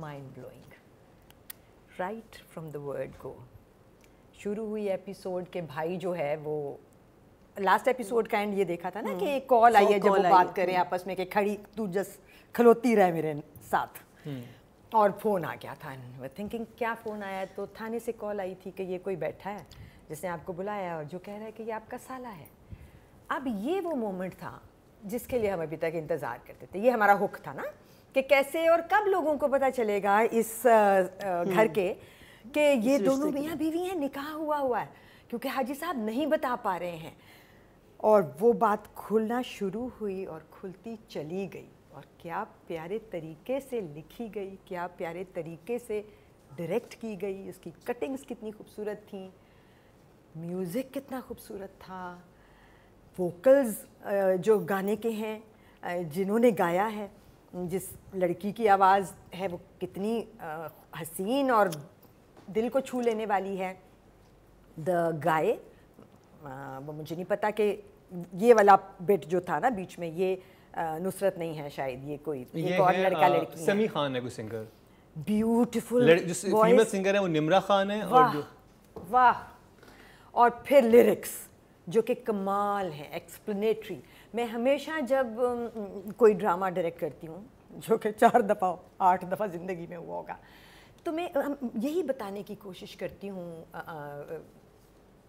Mind blowing right from the word go शुरू हुई episode के भाई जो है वो लास्ट एपिसोड का एंड ये देखा था ना हम्म। कि एक कॉल आई है जब वो बात करें हम्म। आपस में कि खड़ी तू जस खलोती रहे मेरे साथ हम्म। और फ़ोन आ गया था थिंकिंग क्या फ़ोन आया तो थाने से कॉल आई थी कि ये कोई बैठा है जिसने आपको बुलाया और जो कह रहा है कि ये आपका साला है अब ये वो मोमेंट था जिसके लिए हम अभी तक इंतज़ार करते थे ये हमारा हुक था ना कि कैसे और कब लोगों को पता चलेगा इस घर हम्म। के कि ये दोनों मियाँ बीवी हैं निकाह हुआ हुआ है क्योंकि हाजी साहब नहीं बता पा रहे हैं और वो बात खुलना शुरू हुई और खुलती चली गई और क्या प्यारे तरीके से लिखी गई क्या प्यारे तरीके से डायरेक्ट की गई उसकी कटिंग्स कितनी खूबसूरत थी म्यूज़िक कितना खूबसूरत था वोकल्स जो गाने के हैं जिन्होंने गाया है जिस लड़की की आवाज़ है वो कितनी आ, हसीन और दिल को छू लेने वाली है द गाय वो मुझे नहीं पता कि ये वाला बिट जो था ना बीच में ये नुसरत नहीं है शायद ये कोई ये एक और लड़का आ, लड़की समी खान है कोई सिंगर ब्यूटीफुल जो सिंगर है वो निमरा खान है वाह वाह और फिर लिरिक्स जो कि कमाल है एक्सप्लेनेटरी मैं हमेशा जब कोई ड्रामा डायरेक्ट करती हूँ जो कि चार दफ़ा आठ दफ़ा ज़िंदगी में हुआ होगा तो मैं यही बताने की कोशिश करती हूँ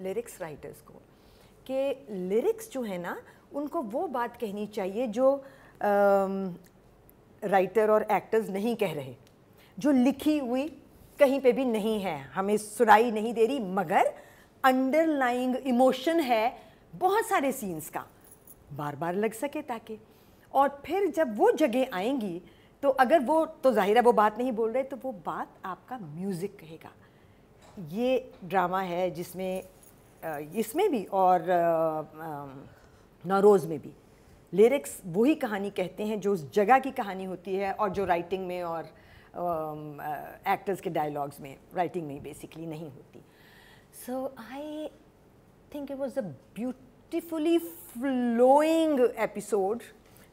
लिरिक्स राइटर्स को कि लिरिक्स जो है ना उनको वो बात कहनी चाहिए जो राइटर और एक्टर्स नहीं कह रहे जो लिखी हुई कहीं पे भी नहीं है हमें सुनाई नहीं दे रही मगर अंडरलाइंग इमोशन है बहुत सारे सीन्स का बार बार लग सके ताकि और फिर जब वो जगह आएंगी तो अगर वो तो ज़ाहिर है वो बात नहीं बोल रहे तो वो बात आपका म्यूज़िक कहेगा ये ड्रामा है जिसमें इसमें भी और नरोज़ में भी लिरिक्स वही कहानी कहते हैं जो उस जगह की कहानी होती है और जो राइटिंग में और एक्टर्स के डायलॉग्स में राइटिंग में बेसिकली नहीं होती so I think it was a beaut beautifully flowing episode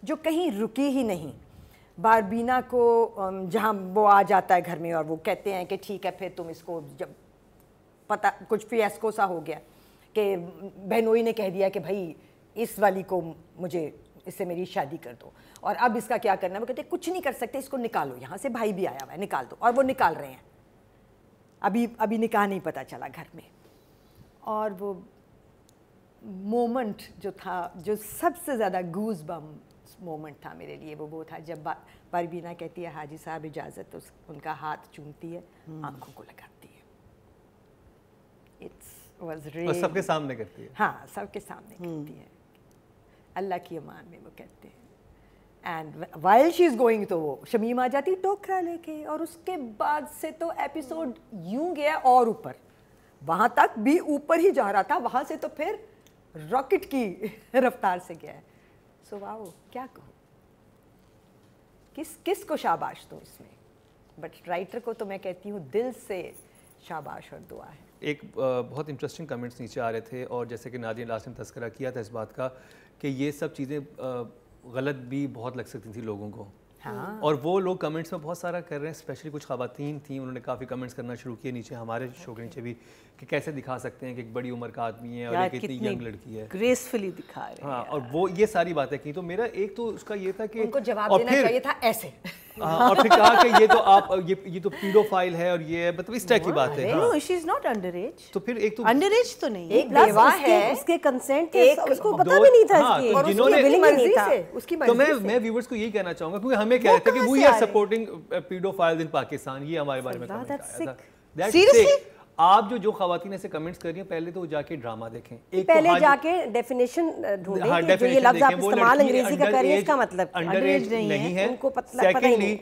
जो कहीं रुकी ही नहीं बारबीना को जहाँ वो आ जाता है घर में और वो कहते हैं कि ठीक है फिर तुम इसको जब पता कुछ फियस्को सा हो गया कि बहनोई ने कह दिया कि भाई इस वाली को मुझे इससे मेरी शादी कर दो और अब इसका क्या करना है वो कहते कुछ नहीं कर सकते इसको निकालो यहाँ से भाई भी आया हुआ है निकाल दो और वो निकाल रहे हैं अभी अभी निकाह नहीं पता चला घर में और वो मोमेंट जो था जो सबसे ज़्यादा गूज बम मोमेंट था मेरे लिए वो वो था जब परवीना कहती है हाजी साहब इजाज़त तो उनका हाथ चूमती है हम्म। आंखों को लगाती है इट्स वाज रे सबके सामने करती है हाँ सबके सामने हम्म। करती है अल्लाह की अमान में वो कहते हैं and while she is going तो वो शमीम आ जाती टोकरा लेके और उसके बाद से तो एपिसोड हम्म। यूं गया और ऊपर वहाँ तक भी ऊपर ही जा रहा था वहाँ से तो फिर रॉकेट की रफ्तार से गया है सो वाओ क्या कहो किस किस को शाबाश दो इसमें बट राइटर को तो मैं कहती हूँ दिल से शाबाश और दुआ है एक बहुत इंटरेस्टिंग कमेंट्स नीचे आ रहे थे और जैसे कि नादिन लास्ट ने तस्करा किया था इस बात का कि ये सब चीज़ें गलत भी बहुत लग सकती थी लोगों को हाँ। और वो लोग कमेंट्स में बहुत सारा कर रहे हैं स्पेशली कुछ खातन थी उन्होंने काफ़ी कमेंट्स करना शुरू किए नीचे हमारे शो के नीचे भी कि कैसे दिखा सकते हैं कि एक बड़ी उम्र का आदमी है और एक इतनी यंग लड़की है ग्रेसफुली दिखा रहे हैं हाँ और वो ये सारी बातें की तो मेरा एक तो उसका ये था कि उनको जवाब देना चाहिए था ऐसे हाँ, और फिर कहा कि ये तो आप ये ये तो पीडोफाइल है और ये मतलब इस टाइप की बात है no she is not under age तो फिर एक तो अंडर एज तो नहीं एक बेवा है उसके कंसेंट एक उसको पता भी नहीं था हाँ, इसकी तो और जिन्होंने मर्जी था उसकी तो मर्जी तो मैं मैं व्यूअर्स को यही कहना चाहूंगा क्योंकि हमें कह रहे थे कि we are supporting paedophiles in Pakistan ये हमारे बारे में कमेंट आया था सीरियसली आप जो जो खातन ऐसे कमेंट्स कर रही हैं पहले तो वो जाके ड्रामा देखें एक तो पहले तो जाके डेफिनेशन ढूंढें हाँ, जो ये लफ्ज आप इस्तेमाल अंग्रेजी का कर रही है इसका मतलब अंडर एज नहीं, नहीं है उनको पता ही नहीं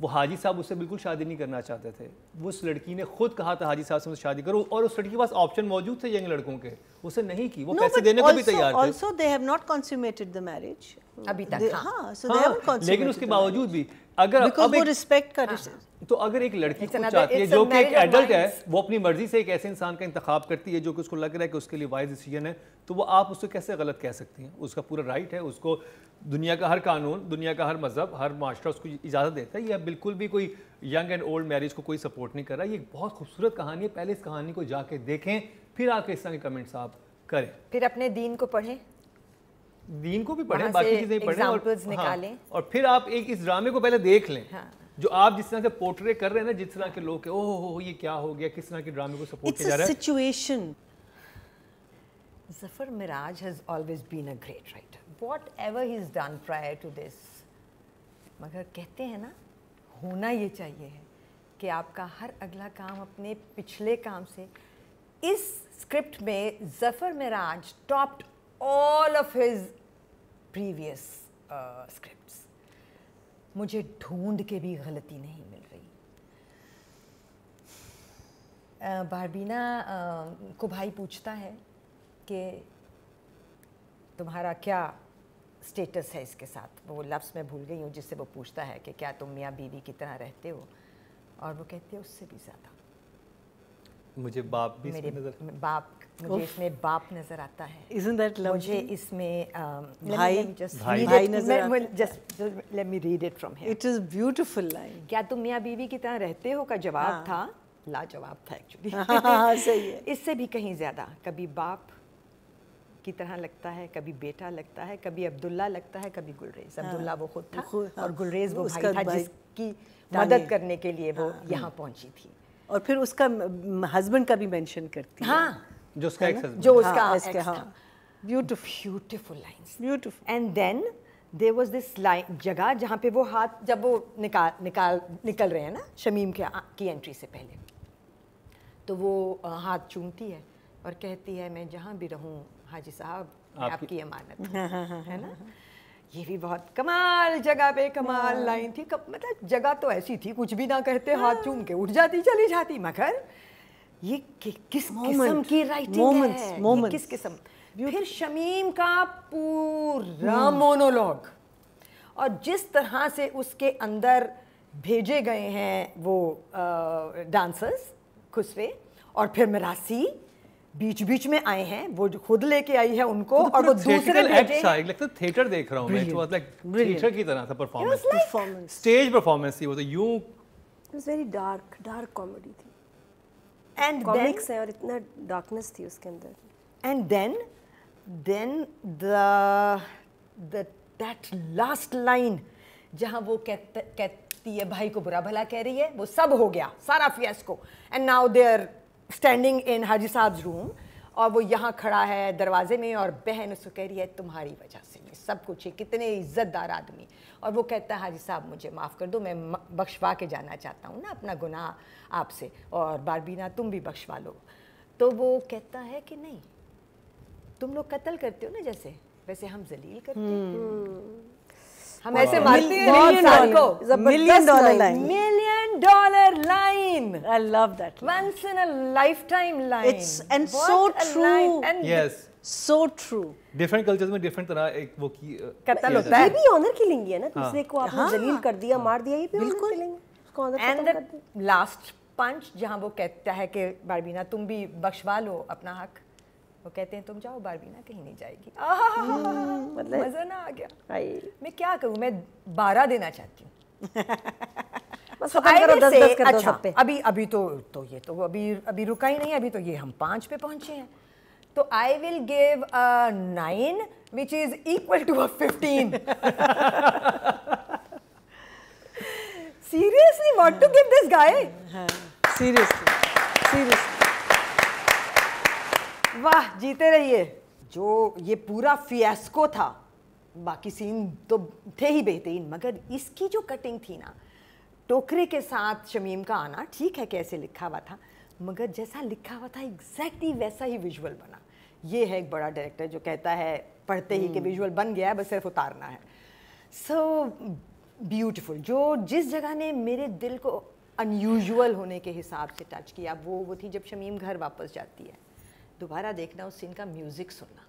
वो हाजी साहब उससे बिल्कुल शादी नहीं करना चाहते थे वो उस लड़की ने खुद कहा था हाजी साहब से मुझे शादी करो और उस लड़की के पास ऑप्शन मौजूद थे यंग लड़कों के उसे नहीं की वो no, पैसे देने को भी तैयार थे also they have not consummated the marriage अभी तक हां सो दे हैवंट कंसुमेटेड लेकिन उसके बावजूद भी अगर अब वो रिस्पेक्ट कर तो अगर एक लड़की को चाहती है जो कि एक एडल्ट है वो अपनी मर्जी से एक ऐसे इंसान का इंतखाब करती है जो कि उसको लग रहा है कि उसके लिए वाइज डिसीजन है तो वो आप उसको कैसे गलत कह सकती हैं उसका पूरा राइट है उसको दुनिया का हर कानून दुनिया का हर मजहब हर माशरा उसको इजाज़त देता है यह बिल्कुल भी कोई यंग एंड ओल्ड मैरिज को कोई सपोर्ट नहीं कर रहा ये बहुत खूबसूरत कहानी है पहले इस कहानी को जाके देखें फिर आके इस तरह के कमेंट्स आप करें फिर अपने दीन को पढ़ें दीन को भी पढ़ें बाकी चीज़ें पढ़ें और, हाँ, निकालें हाँ, और फिर आप एक इस ड्रामे को पहले देख लें हाँ। जो आप जिस तरह से पोर्ट्रे कर रहे हैं ना जिस तरह के लोग ओह हो ये क्या हो गया किस तरह के ड्रामे को सपोर्ट किया जा रहा है situation Zafar Mairaj has always been a great writer great ever he is done prior to this मगर कहते हैं ना होना ये चाहिए है कि आपका हर अगला काम अपने पिछले काम से इस स्क्रिप्ट में Zafar Mairaj topped all of his previous script मुझे ढूंढ के भी गलती नहीं मिल रही बारबीना को भाई पूछता है कि तुम्हारा क्या स्टेटस है इसके साथ वो लफ्स मैं भूल गई हूँ जिससे वो पूछता है कि क्या तुम मियाँ बीवी की तरह रहते हो और वो कहती है उससे भी ज़्यादा मुझे बाप भी मेरे नजर बाप मुझे इसमें बाप नजर आता है Isn't दैट लव मुझे इसमें भाई भाई नजर just let me read it from here it is beautiful line क्या तुम मियां बीवी की तरह रहते हो का जवाब हाँ। था लाजवाब था एक्चुअली हाँ, सही है इससे भी कहीं ज़्यादा कभी बाप की तरह लगता है कभी बेटा लगता है कभी अब्दुल्ला लगता है कभी गुलरेज हाँ। अब्दुल्ला वो खुद था और गुलरेज वो भाई था जिसकी मदद करने के लिए वो यहाँ पहुंची थी और फिर उसका हस्बैंड का भी मेंशन करती हाँ है। जो उसका है जो हाँ, उसका हाँ, एक्स हाँ। Beautiful beautiful lines beautiful and then there was this line जगह जहाँ पे वो हाथ जब वो निकाल निकाल निकल रहे हैं ना शमीम के की एंट्री से पहले तो वो हाथ चूमती है और कहती है मैं जहाँ भी रहूँ हाजी साहब आपकी अमानत हाँ, हाँ, है ना ये भी बहुत कमाल जगह पे कमाल लाइन थी कब मतलब जगह तो ऐसी थी कुछ भी ना कहते हाथ हाँ। चूम के उठ जाती चली जाती मगर ये कि, किस किस्म की राइटिंग moments, है moments. किस किस्म फिर शमीम का पूरा मोनोलॉग hmm। और जिस तरह से उसके अंदर भेजे गए हैं वो डांसर्स खुशवे और फिर मरासी बीच बीच में आए हैं वो खुद लेके आई है उनको तो और वो दूसरे थिएटर देख रहा हूँ थिएटर की तरह था परफॉर्मेंस स्टेज परफॉर्मेंस थी वो तो you very dark dark comedy थी एंड कॉमिक्स है और इतना डार्कनेस थी उसके अंदर and then then that last line जहाँ वो कहती है भाई को बुरा भला कह रही है वो सब हो गया सारा फियस को and now they're standing in Haji Sahab room और वो यहाँ खड़ा है दरवाजे में और बहन उसको कह रही है तुम्हारी वजह से मैं सब कुछ है कितने इज्जतदार आदमी और वो कहता है हाजी साहब मुझे माफ़ कर दो मैं बख्शवा के जाना चाहता हूँ ना अपना गुनाह आपसे और बारबीना तुम भी बख्शवा लो तो वो कहता है कि नहीं तुम लोग कत्ल करते हो ना जैसे वैसे हम जलील करते हैं हम्म। हम ऐसे मारते हैं million dollar line million dollar line I love that once in a lifetime line it's and so true yes so true different cultures में डिफरेंट तरह एक वो की uh, कत्ल होता है ये भी ऑनर किलिंग है ना हाँ। दूसरे को आपने हाँ। जलील कर दिया मार दिया ये भी honour killing and last punch जहां वो कहता है कि बारबीना तुम भी बख्शवा लो अपना हक वो कहते हैं तुम जाओ बारबी ना कहीं नहीं जाएगी मतलब मज़ा ना आ गया मैं क्या करूँ मैं बारह देना चाहती हूँ अच्छा, अभी अभी तो तो ये तो अभी अभी रुका ही नहीं अभी तो ये हम पाँच पे पहुंचे हैं तो I will give nine which is equal to a fifteen seriously want to give this guy seriously हाँ, seriously वाह जीते रहिए जो ये पूरा फियास्को था बाकी सीन तो थे ही बेहतरीन मगर इसकी जो कटिंग थी ना टोकरे के साथ शमीम का आना ठीक है कैसे लिखा हुआ था मगर जैसा लिखा हुआ था एग्जैक्टली वैसा ही विजुअल बना ये है एक बड़ा डायरेक्टर जो कहता है पढ़ते ही कि विजुअल हम्म। बन गया है बस सिर्फ उतारना है सो so, ब्यूटिफुल जो जिस जगह ने मेरे दिल को अनयूजल होने के हिसाब से टच किया वो वो थी जब शमीम घर वापस जाती है दोबारा देखना उस सीन का म्यूज़िक सुनना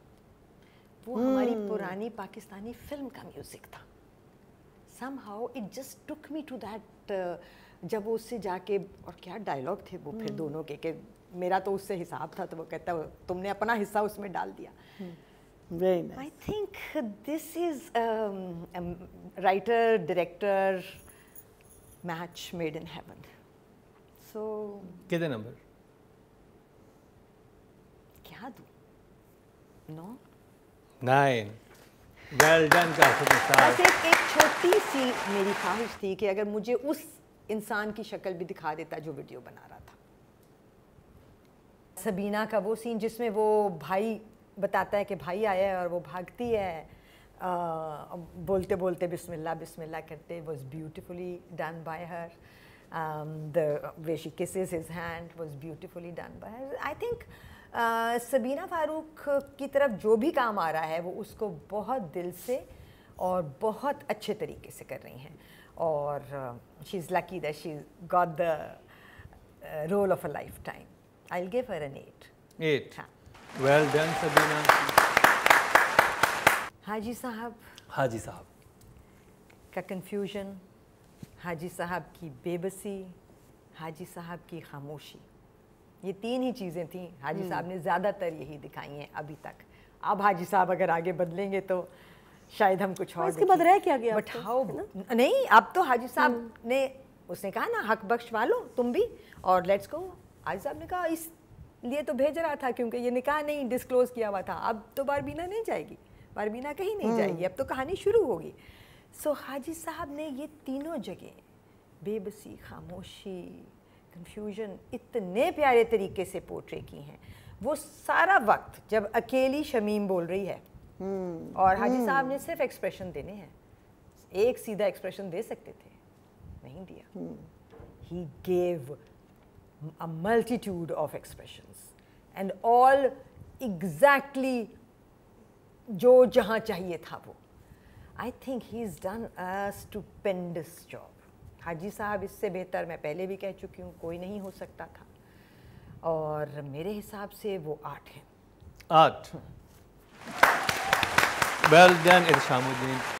वो hmm. हमारी पुरानी पाकिस्तानी फिल्म का म्यूज़िक था somehow it just took me to that जब वो उससे जाके और क्या डायलॉग थे वो hmm. फिर हम्म। दोनों के के मेरा तो उससे हिसाब था तो वो कहता तुमने अपना हिस्सा उसमें डाल दिया I think this is writer director match made in heaven so कितने नंबर बढ़ा दूं नौ नाइन वेल डन एक, छोटी सी मेरी ख्वाहिश थी कि अगर मुझे उस इंसान की शक्ल भी दिखा देता जो वीडियो बना रहा था सबीना का वो सीन जिसमें वो भाई बताता है कि भाई आया है और वो भागती है आ, बोलते बोलते बिस्मिल्लाह बिस्मिल्लाह करते was beautifully done by her the way she kisses his hand was beautifully done by her I think Sabina Farooq की तरफ जो भी काम आ रहा है वो उसको बहुत दिल से और बहुत अच्छे तरीके से कर रही हैं और she is lucky that she got the role of a lifetime I give her an eight eight well done Sabina Haji Sahab Haji साहब का कन्फ्यूजन हाजी साहब की बेबसी हाजी साहब की खामोशी ये तीन ही चीज़ें थी हाजी हम्म। साहब ने ज़्यादातर यही दिखाई हैं अभी तक अब हाजी साहब अगर आगे बदलेंगे तो शायद हम कुछ और इसके बाद रह क्या गया बट तो, हाउ नहीं अब तो हाजी साहब हम्म। ने उसने कहा ना हक बख्श वालो तुम भी और लेट्स गो हाजी साहब ने कहा इस लिए तो भेज रहा था क्योंकि ये निकाह नहीं डिस्क्लोज किया हुआ था अब तो बारबीना नहीं जाएगी बारबीना कहीं नहीं हम्म। जाएगी अब तो कहानी शुरू होगी सो हाजी साहब ने ये तीनों जगह बेबसी खामोशी कन्फ्यूजन इतने प्यारे तरीके से पोर्ट्रे की हैं वो सारा वक्त जब अकेली शमीम बोल रही है हम्म। और हाजी हम्म। साहब ने सिर्फ एक्सप्रेशन देने हैं एक सीधा एक्सप्रेशन दे सकते थे नहीं दिया he gave a multitude of expression and all exactly जो जहाँ चाहिए था वो I think he is done a stupendous job Haji Sahab इससे बेहतर मैं पहले भी कह चुकी हूँ कोई नहीं हो सकता था और मेरे हिसाब से वो आठ है आठ वेल देन इरशामुद्दीन